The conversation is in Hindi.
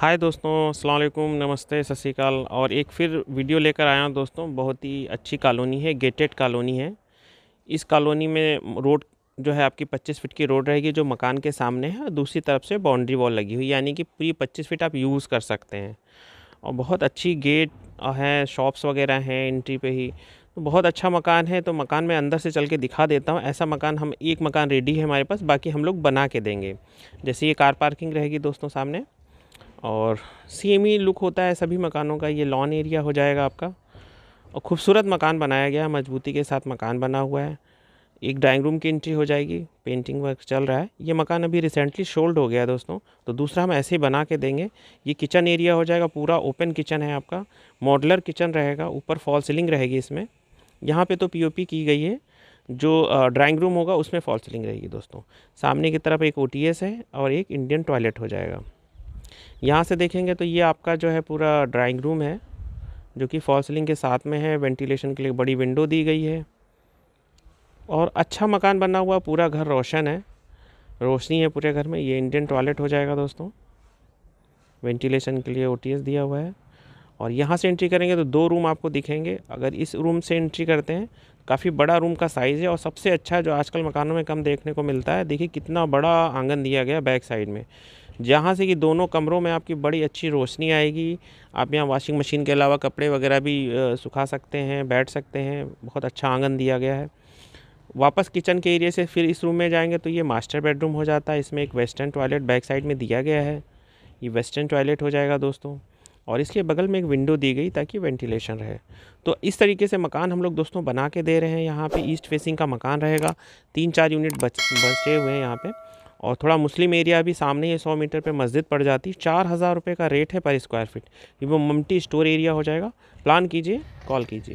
हाय दोस्तों अस्सलाम नमस्ते सत और एक फिर वीडियो लेकर आया हूँ दोस्तों बहुत ही अच्छी कॉलोनी है गेटेड कॉलोनी है इस कॉलोनी में रोड जो है आपकी 25 फीट की रोड रहेगी जो मकान के सामने है दूसरी तरफ से बाउंड्री वॉल लगी हुई यानी कि पूरी 25 फीट आप यूज़ कर सकते हैं और बहुत अच्छी गेट है शॉप्स वगैरह हैं एंट्री पे ही तो बहुत अच्छा मकान है तो मकान मैं अंदर से चल के दिखा देता हूँ ऐसा मकान हम एक मकान रेडी है हमारे पास बाकी हम लोग बना के देंगे जैसे ये कार पार्किंग रहेगी दोस्तों सामने और सेम ही लुक होता है सभी मकानों का ये लॉन एरिया हो जाएगा आपका और खूबसूरत मकान बनाया गया मजबूती के साथ मकान बना हुआ है एक ड्राइंग रूम की एंट्री हो जाएगी पेंटिंग वर्क चल रहा है ये मकान अभी रिसेंटली शोल्ड हो गया है दोस्तों तो दूसरा हम ऐसे ही बना के देंगे ये किचन एरिया हो जाएगा पूरा ओपन किचन है आपका मॉडलर किचन रहेगा ऊपर फॉल सीलिंग रहेगी इसमें यहाँ पे तो पीओपी की गई है जो ड्राइंग रूम होगा उसमें फॉल सीलिंग रहेगी दोस्तों सामने की तरफ एक ओ है और एक इंडियन टॉयलेट हो जाएगा यहाँ से देखेंगे तो ये आपका जो है पूरा ड्राइंग रूम है जो कि फॉल सीलिंग के साथ में है वेंटिलेशन के लिए बड़ी विंडो दी गई है और अच्छा मकान बना हुआ पूरा घर रोशन है रोशनी है पूरे घर में ये इंडियन टॉयलेट हो जाएगा दोस्तों वेंटिलेशन के लिए ओ दिया हुआ है और यहाँ से एंट्री करेंगे तो दो रूम आपको दिखेंगे अगर इस रूम से एंट्री करते हैं काफ़ी बड़ा रूम का साइज़ है और सबसे अच्छा जो आजकल मकानों में कम देखने को मिलता है देखिए कितना बड़ा आंगन दिया गया बैक साइड में जहाँ से कि दोनों कमरों में आपकी बड़ी अच्छी रोशनी आएगी आप यहाँ वॉशिंग मशीन के अलावा कपड़े वगैरह भी सुखा सकते हैं बैठ सकते हैं बहुत अच्छा आंगन दिया गया है वापस किचन के एरिए से फिर इस रूम में जाएंगे तो ये मास्टर बेडरूम हो जाता है इसमें एक वेस्टर्न टॉयलेट बैक साइड में दिया गया है ये वेस्टर्न टॉयलेट हो जाएगा दोस्तों और इसके बगल में एक विंडो दी गई ताकि वेंटिलेशन रहे तो इस तरीके से मकान हम लोग दोस्तों बना के दे रहे हैं यहाँ पे ईस्ट फेसिंग का मकान रहेगा तीन चार यूनिट बच बचे हुए हैं यहाँ पे और थोड़ा मुस्लिम एरिया भी सामने ही सौ मीटर पे मस्जिद पड़ जाती है चार हज़ार रुपये का रेट है पर स्क्वायर फीट ये वो ममटी स्टोर एरिया हो जाएगा प्लान कीजिए कॉल कीजिए